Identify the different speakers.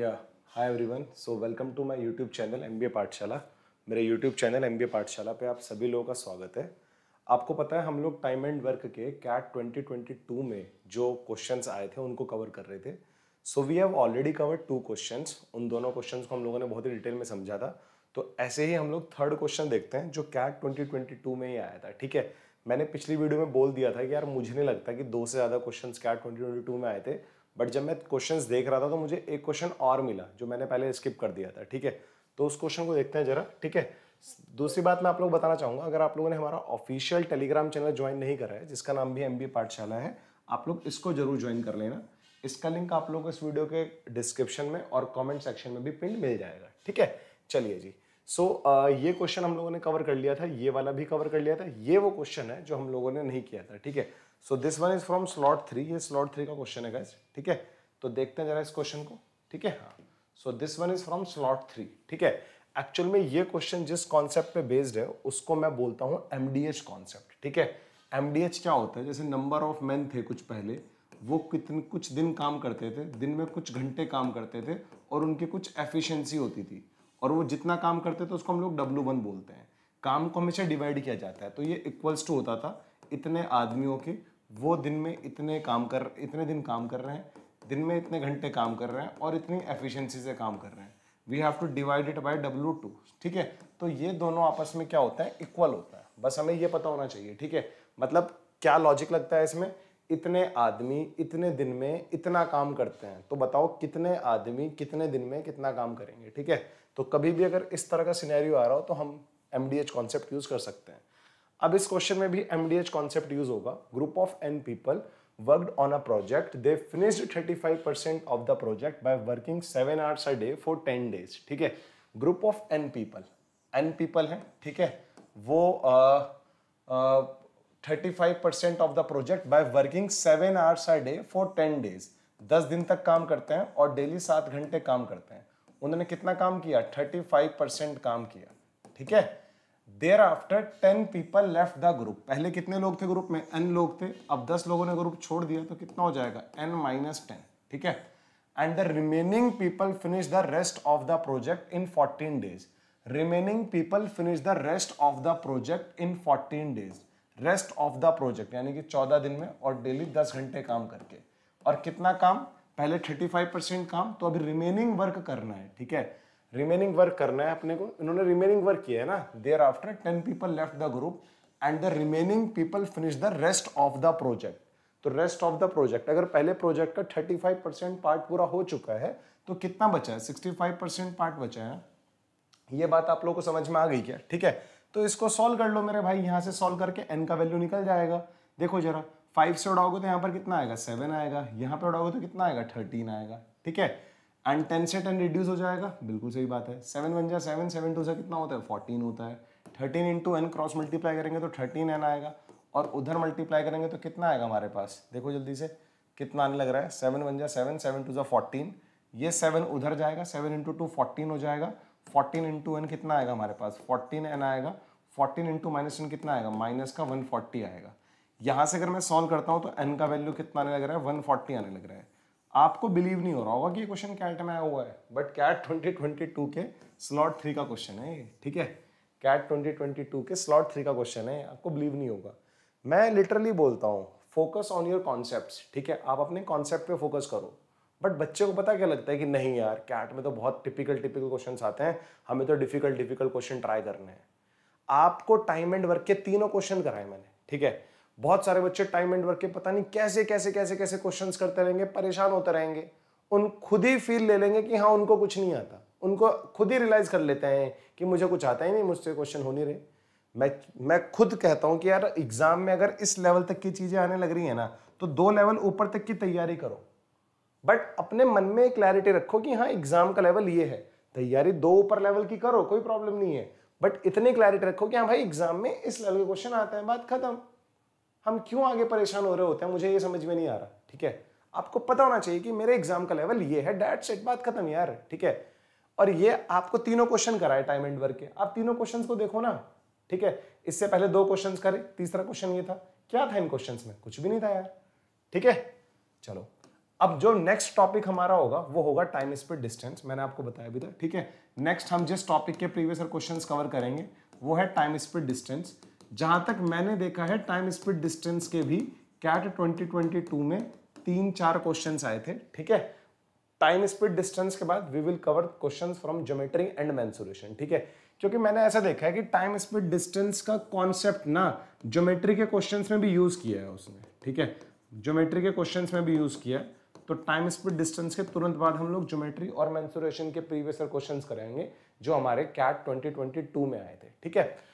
Speaker 1: या hi everyone so welcome to my YouTube channel M Pathshala मेरे YouTube channel M पाठशाला पे आप सभी लोगों का स्वागत है आपको पता है हम लोग टाइम एंड वर्क के कैट 2022 में जो क्वेश्चंस आए थे उनको कवर कर रहे थे so we have already covered two questions उन दोनों क्वेश्चंस को हम लोगों ने बहुत ही डिटेल में समझा था तो ऐसे ही हम लोग थर्ड क्वेश्चन देखते हैं जो कैट ट्वेंटी में ही आया था ठीक है मैंने पिछली वीडियो में बोल दिया था कि यार मुझे नहीं लगता कि दो से ज़्यादा क्वेश्चन कैट ट्वेंटी में आए थे बट जब मैं क्वेश्चन देख रहा था तो मुझे एक क्वेश्चन और मिला जो मैंने पहले स्किप कर दिया था ठीक है तो उस क्वेश्चन को देखते हैं जरा ठीक है दूसरी बात मैं आप लोग बताना चाहूँगा अगर आप लोगों ने हमारा ऑफिशियल टेलीग्राम चैनल ज्वाइन नहीं करा है जिसका नाम भी एम पाठशाला है आप लोग इसको जरूर ज्वाइन कर लेना इसका लिंक आप लोग को इस वीडियो के डिस्क्रिप्शन में और कॉमेंट सेक्शन में भी पिंड मिल जाएगा ठीक है चलिए जी सो so, uh, ये क्वेश्चन हम लोगों ने कवर कर लिया था ये वाला भी कवर कर लिया था ये वो क्वेश्चन है जो हम लोगों ने नहीं किया था ठीक है so this one is from slot three ये स्लॉट थ्री का क्वेश्चन है गैस ठीक है तो देखते हैं जरा इस क्वेश्चन को ठीक है हाँ so this one is from slot three ठीक है एक्चुअल में ये क्वेश्चन जिस कॉन्सेप्ट पे बेस्ड है उसको मैं बोलता हूँ एम कॉन्सेप्ट ठीक है एम क्या होता है जैसे नंबर ऑफ मैन थे कुछ पहले वो कितने कुछ दिन काम करते थे दिन में कुछ घंटे काम करते थे और उनकी कुछ एफिशिएंसी होती थी और वो जितना काम करते थे उसको हम लोग डब्लू वन बोलते हैं काम को हमेशा डिवाइड किया जाता है तो ये इक्वल्स टू होता था इतने आदमियों के वो दिन में इतने काम कर इतने दिन काम कर रहे हैं दिन में इतने घंटे काम कर रहे हैं और इतनी एफिशिएंसी से काम कर रहे हैं we have to divide it by W two ठीक है तो ये दोनों आपस में क्या होता है इक्वल होता है बस हमें ये पता होना चाहिए ठीक है मतलब क्या लॉजिक लगता है इसमें इतने आदमी इतने दिन में इतना काम करते हैं तो बताओ कितने आदमी कितने दिन में कितना काम करेंगे ठीक है तो कभी भी अगर इस तरह का सिनेरियो आ रहा हो तो हम M D H concept use कर सकते हैं अब इस क्वेश्चन में भी M D H concept use होगा group of N people worked on a project they finish thirty five percent of the project by working seven hours a day for ten days ठीक है group of N people N people हैं ठीक है वो uh, uh, thirty five percent of the project by working seven hours a day for ten days दस दिन तक काम करते हैं और डेली सात घंटे काम करते हैं उन्होंने कितना काम किया थर्टी फाइव परसेंट काम किया ठीक है there after ten people left the group पहले कितने लोग थे ग्रुप में एन लोग थे अब दस लोगों ने ग्रुप छोड़ दिया तो कितना हो जाएगा एन माइनस टेन ठीक है and the remaining people finish the rest of the project in fourteen days remaining people finish the rest of the project in fourteen days rest of the project यानी कि चौदह दिन में और daily दस घंटे काम करके और कितना काम पहले थर्टी फाइव परसेंट काम तो अभी रिमेनिंग वर्क करना है ठीक है रिमेनिंग वर्क करना है अपने को इन्होंने रिमेनिंग वर्क किया है ना there after ten people left the group and the remaining people finish the rest of the project तो रेस्ट ऑफ द प्रोजेक्ट अगर पहले प्रोजेक्ट का थर्टी फाइव परसेंट पार्ट पूरा हो चुका है तो कितना बचा है सिक्सटी परसेंट पार्ट बचा है ये बात आप लोगों को समझ में आ गई क्या ठीक है तो इसको सॉल्व कर लो मेरे भाई यहाँ से सॉल्व करके एन का वैल्यू निकल जाएगा देखो जरा फाइव से उड़ाओगे तो यहाँ पर कितना आएगा सेवन आएगा यहाँ पर उड़ाओगे तो कितना आएगा थर्टीन आएगा ठीक है एंड टेन से टेन रिड्यूस हो जाएगा बिल्कुल सही बात है सेवन वन जा सेवन सेवन टू से कितना होता है फोर्टीन होता है thirteen into N cross multiply करेंगे तो थर्टीन एन आएगा और उधर मल्टीप्लाई करेंगे तो कितना आएगा हमारे पास देखो जल्दी से कितना आने लग रहा है सेवन वन जा सेवन सेवन टू जा फोर्टीन ये सेवन उधर जाएगा सेवन इंटू टू फोर्टीन हो जाएगा फोर्टीन इंटू एन कितना आएगा हमारे पास फोर्टीन एन आएगा फोर्टीन इंटू माइनस एन कितना आएगा माइनस का वन फोर्टी आएगा यहाँ से अगर मैं सॉल्व करता हूँ तो एन का वैल्यू कितना आने लग रहा है वन फोर्टी आने लग रहा है आपको बिलीव नहीं हो रहा होगा कि ये क्वेश्चन कैट में आया हुआ है but CAT twenty twenty two के स्लॉट थ्री का क्वेश्चन है ये ठीक है कैट ट्वेंटी ट्वेंटी टू के स्लॉट थ्री का क्वेश्चन है आपको बिलीव नहीं होगा मैं लिटरली बोलता हूँ फोकस ऑन योर कॉन्सेप्ट ठीक है आप अपने कॉन्सेप्ट पे फोकस करो बट बच्चे को पता क्या लगता है कि नहीं यार कैट में तो बहुत टिपिकल टिपिकल क्वेश्चन आते हैं हमें तो डिफिकल्ट डिफिकल्ट क्वेश्चन ट्राई करने हैं आपको टाइम एंड वर्क के तीनों क्वेश्चन कराए मैंने ठीक है बहुत सारे बच्चे टाइम एंड वर्क के पता नहीं कैसे कैसे कैसे कैसे क्वेश्चंस करते रहेंगे परेशान होते रहेंगे उन खुद ही फील ले लेंगे कि हाँ उनको कुछ नहीं आता उनको खुद ही रियलाइज कर लेते हैं कि मुझे कुछ आता ही नहीं मुझसे क्वेश्चन हो नहीं रहे मैं मैं खुद कहता हूँ कि यार एग्जाम में अगर इस लेवल तक की चीज़ें आने लग रही है ना तो दो लेवल ऊपर तक की तैयारी करो बट अपने मन में क्लैरिटी रखो कि हाँ एग्जाम का लेवल ये है तैयारी दो ऊपर लेवल की करो कोई प्रॉब्लम नहीं है बट इतनी क्लैरिटी रखो कि हाँ भाई एग्जाम में इस लेवल के क्वेश्चन आते हैं बात खत्म हम क्यों आगे परेशान हो रहे होते हैं मुझे ये समझ में नहीं आ रहा ठीक है आपको पता होना चाहिए कि मेरे एग्जाम का लेवल ये है डेट सेट बात खत्म यार ठीक है और ये आपको तीनों क्वेश्चन कराए टाइम एंड वर्क के आप तीनों क्वेश्चन को देखो ना ठीक है इससे पहले दो क्वेश्चन करे तीसरा क्वेश्चन ये था क्या था इन क्वेश्चन में कुछ भी नहीं था यार ठीक है चलो अब जो नेक्स्ट टॉपिक हमारा होगा वो होगा टाइम स्पीड डिस्टेंस मैंने आपको बताया भी था ठीक है नेक्स्ट हम जिस टॉपिक के प्रीवियस क्वेश्चन कवर करेंगे वो है टाइम स्पीड डिस्टेंस जहां तक मैंने देखा है टाइम स्पीड डिस्टेंस के भी कैट 2022 में तीन चार क्वेश्चन आए थे ठीक है टाइम स्पीड डिस्टेंस के बाद we will cover question from geometry and mensuration ठीक है क्योंकि मैंने ऐसा देखा है कि टाइम स्पीड डिस्टेंस का कॉन्सेप्ट ना ज्योमेट्री के क्वेश्चंस में भी यूज़ किया है उसने ठीक है ज्योमेट्री के क्वेश्चन में भी यूज़ किया है तो टाइम स्पीड डिस्टेंस के तुरंत बाद हम लोग ज्योमेट्री और मैंसुरेशन के प्रीवियस क्वेश्चन करेंगे जो हमारे कैट 2022 में आए थे ठीक है